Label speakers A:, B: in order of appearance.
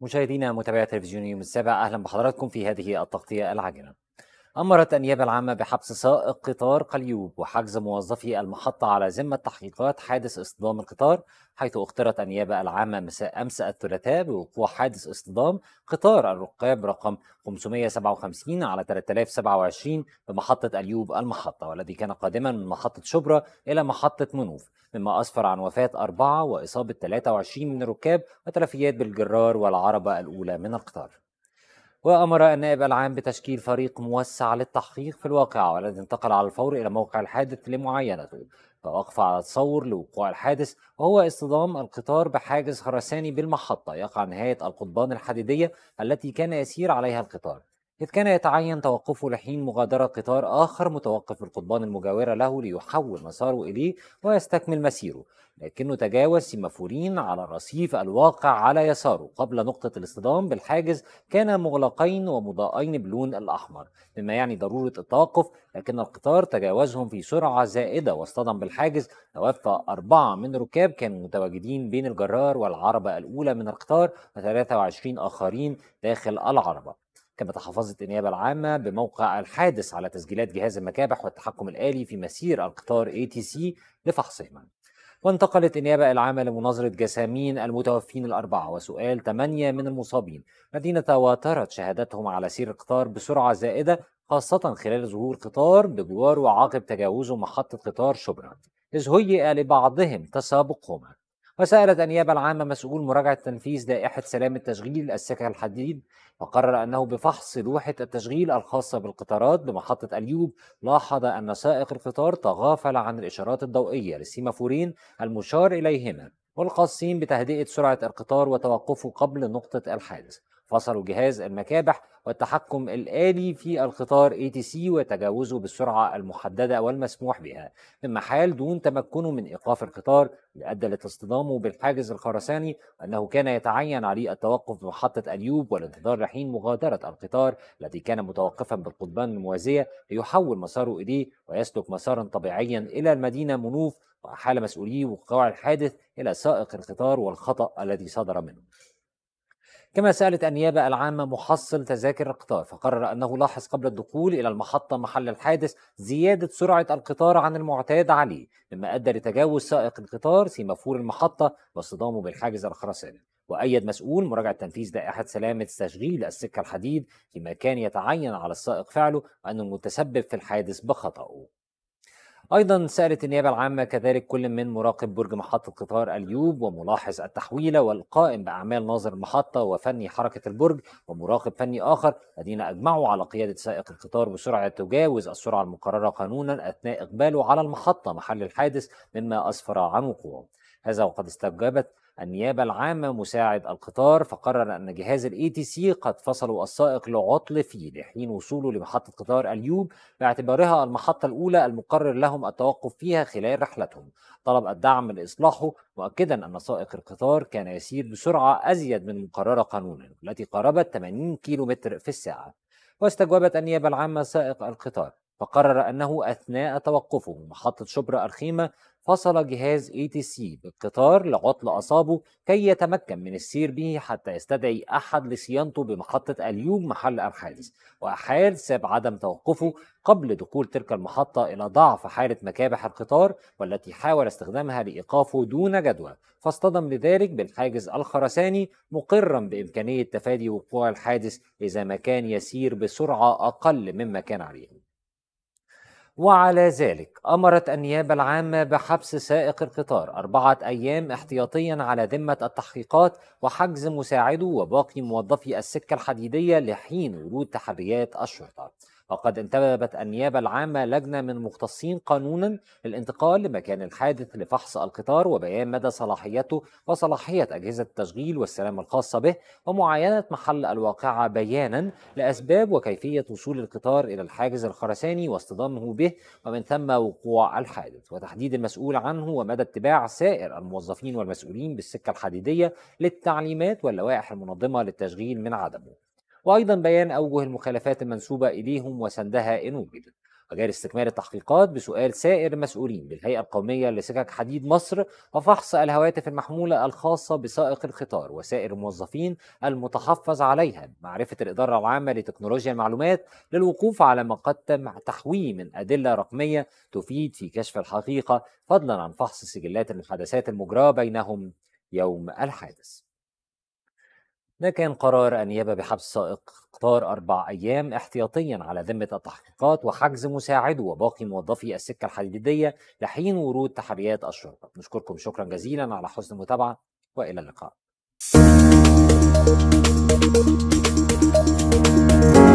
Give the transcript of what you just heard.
A: مشاهدينا متابعي تلفزيون يوم السابع اهلا بحضراتكم في هذه التغطيه العاجله. أمرت النيابة العامة بحبس سائق قطار قليوب وحجز موظفي المحطة على ذمة تحقيقات حادث اصطدام القطار حيث اخترت النيابة العامة مساء أمس الثلاثاء بوقوع حادث اصطدام قطار الركاب رقم 557 على 3027 بمحطة أليوب المحطة والذي كان قادما من محطة شبرا إلى محطة منوف مما أسفر عن وفاة أربعة وإصابة 23 من الركاب وتلفيات بالجرار والعربة الأولى من القطار وأمر النائب العام بتشكيل فريق موسع للتحقيق في الواقعة والذي انتقل على الفور إلى موقع الحادث لمعاينته فوقف على تصور لوقوع الحادث وهو اصطدام القطار بحاجز خرساني بالمحطة يقع نهاية القضبان الحديدية التي كان يسير عليها القطار إذ كان يتعين توقفه لحين مغادرة قطار آخر متوقف القضبان المجاورة له ليحول مساره إليه ويستكمل مسيره لكنه تجاوز سيمافورين على الرصيف الواقع على يساره قبل نقطة الاصطدام بالحاجز كان مغلقين ومضاءين بلون الأحمر مما يعني ضرورة التوقف لكن القطار تجاوزهم في سرعة زائدة واصطدم بالحاجز توفى أربعة من ركاب كانوا متواجدين بين الجرار والعربة الأولى من القطار و23 آخرين داخل العربة كما تحفظت النيابة العامة بموقع الحادث على تسجيلات جهاز المكابح والتحكم الآلي في مسير القطار ATC لفحصهما وانتقلت النيابة العامة لمناظرة جسامين المتوفين الأربعة وسؤال ثمانية من المصابين الذين تواترت شهادتهم على سير القطار بسرعة زائدة خاصة خلال ظهور قطار بجوار وعقب تجاوزه محطة قطار شبرا إذ هيئ لبعضهم تسابقهما وسألت النيابة العامة مسؤول مراجعة تنفيذ لائحة سلام التشغيل السكك الحديد وقرر أنه بفحص لوحة التشغيل الخاصة بالقطارات بمحطة اليوب لاحظ أن سائق القطار تغافل عن الإشارات الضوئية للسيمافورين المشار إليهما والخاصين بتهدئة سرعة القطار وتوقفه قبل نقطة الحادث فصلوا جهاز المكابح والتحكم الآلي في القطار ATC وتجاوزه بالسرعة المحددة والمسموح بها مما حال دون تمكنه من إيقاف القطار لأدى لتصطدامه بالحاجز الخرساني أنه كان يتعين عليه التوقف بمحطة أليوب والانتظار لحين مغادرة القطار الذي كان متوقفا بالقضبان الموازية ليحول مساره إليه ويسلك مسارا طبيعيا إلى المدينة منوف وأحال مسؤولي وقوع الحادث إلى سائق القطار والخطأ الذي صدر منه كما سألت النيابة العامة محصل تذاكر القطار فقرر أنه لاحظ قبل الدخول إلى المحطة محل الحادث زيادة سرعة القطار عن المعتاد عليه مما أدى لتجاوز سائق القطار سيمافور المحطة واصطدامه بالحاجز الخرساني وأيد مسؤول مراجعة تنفيذ لائحة سلامة تشغيل السكة الحديد فيما كان يتعين على السائق فعله وأنه المتسبب في الحادث بخطأه ايضا سالت النيابه العامه كذلك كل من مراقب برج محطه قطار اليوب وملاحظ التحويله والقائم باعمال ناظر المحطه وفني حركه البرج ومراقب فني اخر الذين اجمعوا على قياده سائق القطار بسرعه تجاوز السرعه المقرره قانونا اثناء اقباله على المحطه محل الحادث مما اسفر عن وقوعه هذا وقد استجابت النيابة العامة مساعد القطار فقرر أن جهاز الاي تي سي قد فصلوا السائق لعطل فيه لحين وصوله لمحطة قطار اليوب باعتبارها المحطة الأولى المقرر لهم التوقف فيها خلال رحلتهم طلب الدعم لإصلاحه مؤكدا أن سائق القطار كان يسير بسرعة أزيد من المقررة قانونا التي قاربت 80 كيلومتر في الساعة واستجوبت النيابة العامة سائق القطار فقرر أنه أثناء توقفه محطة شبرا أرخيمة فصل جهاز اي تي سي بالقطار لعطل أصابه كي يتمكن من السير به حتى يستدعي أحد لصيانته بمحطة اليوم محل أرحالس وأحال ساب عدم توقفه قبل دخول تلك المحطة إلى ضعف حالة مكابح القطار والتي حاول استخدامها لإيقافه دون جدوى فاصطدم لذلك بالحاجز الخرساني مقرا بإمكانية تفادي وقوع الحادث إذا ما كان يسير بسرعة أقل مما كان عليه وعلى ذلك أمرت النيابة العامة بحبس سائق القطار أربعة أيام احتياطيا على ذمة التحقيقات وحجز مساعده وباقي موظفي السكة الحديدية لحين ورود تحريات الشرطة وقد انتبهت النيابة العامة لجنة من مختصين قانونا للانتقال لمكان الحادث لفحص القطار وبيان مدى صلاحيته وصلاحية أجهزة التشغيل والسلام الخاصة به ومعاينة محل الواقعة بيانا لأسباب وكيفية وصول القطار إلى الحاجز الخرساني واصطدامه به ومن ثم وقوع الحادث وتحديد المسؤول عنه ومدى اتباع سائر الموظفين والمسؤولين بالسكة الحديدية للتعليمات واللوائح المنظمة للتشغيل من عدمه وأيضا بيان أوجه المخالفات المنسوبة إليهم وسندها إن وجدت وجاري استكمال التحقيقات بسؤال سائر المسؤولين بالهيئة القومية لسكك حديد مصر وفحص الهواتف المحمولة الخاصة بسائق القطار وسائر الموظفين المتحفظ عليها معرفة الإدارة العامة لتكنولوجيا المعلومات للوقوف على ما قد تم تحويه من أدلة رقمية تفيد في كشف الحقيقة فضلا عن فحص سجلات المحادثات المجراة بينهم يوم الحادث ما كان قرار النيابة بحبس سائق قطار أربع أيام احتياطيا على ذمة التحقيقات وحجز مساعده وباقي موظفي السكة الحديدية لحين ورود تحريات الشرطة نشكركم شكرا جزيلا على حسن المتابعة وإلى اللقاء thank you